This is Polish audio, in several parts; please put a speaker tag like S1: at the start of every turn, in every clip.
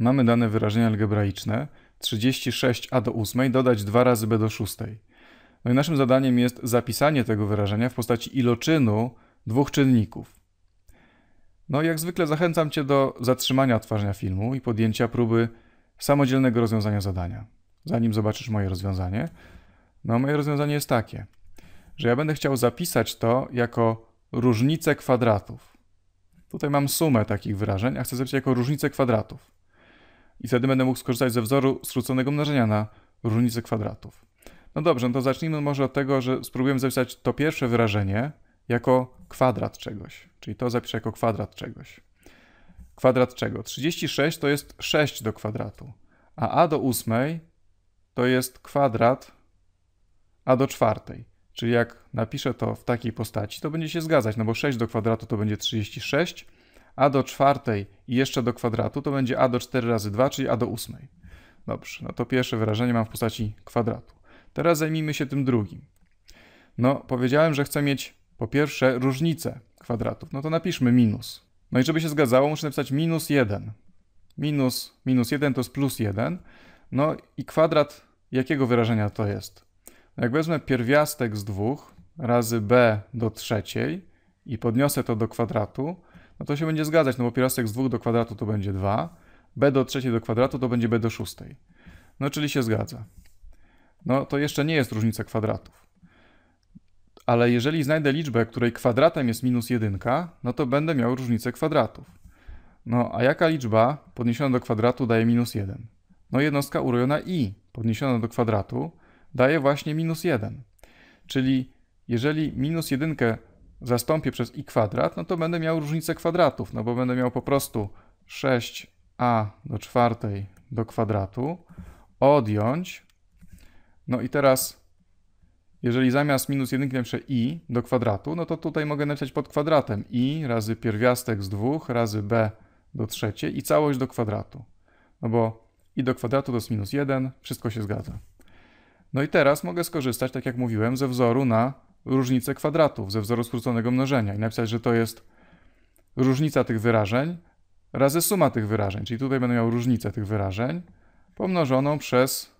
S1: Mamy dane wyrażenia algebraiczne 36a do 8 dodać 2 razy b do 6. No i naszym zadaniem jest zapisanie tego wyrażenia w postaci iloczynu dwóch czynników. No jak zwykle zachęcam Cię do zatrzymania odtwarzania filmu i podjęcia próby samodzielnego rozwiązania zadania. Zanim zobaczysz moje rozwiązanie, no moje rozwiązanie jest takie, że ja będę chciał zapisać to jako różnicę kwadratów. Tutaj mam sumę takich wyrażeń, a chcę zapisać jako różnicę kwadratów. I wtedy będę mógł skorzystać ze wzoru skróconego mnożenia na różnicę kwadratów. No dobrze, no to zacznijmy może od tego, że spróbujemy zapisać to pierwsze wyrażenie jako kwadrat czegoś. Czyli to zapiszę jako kwadrat czegoś. Kwadrat czego? 36 to jest 6 do kwadratu, a a do 8 to jest kwadrat a do czwartej. Czyli jak napiszę to w takiej postaci, to będzie się zgadzać, no bo 6 do kwadratu to będzie 36, a do czwartej i jeszcze do kwadratu, to będzie a do 4 razy 2, czyli a do 8. Dobrze, no to pierwsze wyrażenie mam w postaci kwadratu. Teraz zajmijmy się tym drugim. No, powiedziałem, że chcę mieć po pierwsze różnicę kwadratów. No to napiszmy minus. No i żeby się zgadzało, muszę napisać minus 1. Minus, minus 1 to jest plus 1. No i kwadrat jakiego wyrażenia to jest? No jak wezmę pierwiastek z 2 razy b do trzeciej i podniosę to do kwadratu, no to się będzie zgadzać, no bo pierwiastek z 2 do kwadratu to będzie 2, b do trzeciej do kwadratu to będzie b do szóstej. No czyli się zgadza. No to jeszcze nie jest różnica kwadratów. Ale jeżeli znajdę liczbę, której kwadratem jest minus 1, no to będę miał różnicę kwadratów. No a jaka liczba podniesiona do kwadratu daje minus 1? No jednostka urojona i podniesiona do kwadratu daje właśnie minus 1. Czyli jeżeli minus 1 zastąpię przez i kwadrat, no to będę miał różnicę kwadratów, no bo będę miał po prostu 6a do czwartej do kwadratu odjąć, no i teraz jeżeli zamiast minus 1 napiszę i do kwadratu, no to tutaj mogę napisać pod kwadratem i razy pierwiastek z dwóch razy b do trzeciej i całość do kwadratu. No bo i do kwadratu to jest minus 1, wszystko się zgadza. No i teraz mogę skorzystać, tak jak mówiłem, ze wzoru na różnicę kwadratów ze wzoru skróconego mnożenia i napisać, że to jest różnica tych wyrażeń razy suma tych wyrażeń. Czyli tutaj będę miał różnicę tych wyrażeń pomnożoną przez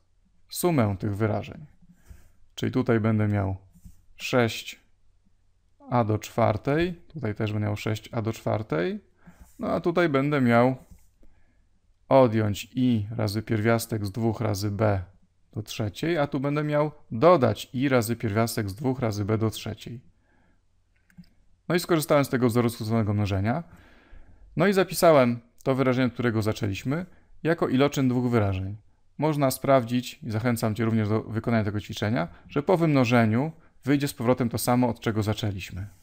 S1: sumę tych wyrażeń. Czyli tutaj będę miał 6a do czwartej, tutaj też będę miał 6a do czwartej, no a tutaj będę miał odjąć i razy pierwiastek z 2 razy b do trzeciej, a tu będę miał dodać i razy pierwiastek z dwóch razy b do trzeciej. No i skorzystałem z tego wzoru skróconego mnożenia. No i zapisałem to wyrażenie, od którego zaczęliśmy, jako iloczyn dwóch wyrażeń. Można sprawdzić, i zachęcam Cię również do wykonania tego ćwiczenia, że po wymnożeniu wyjdzie z powrotem to samo, od czego zaczęliśmy.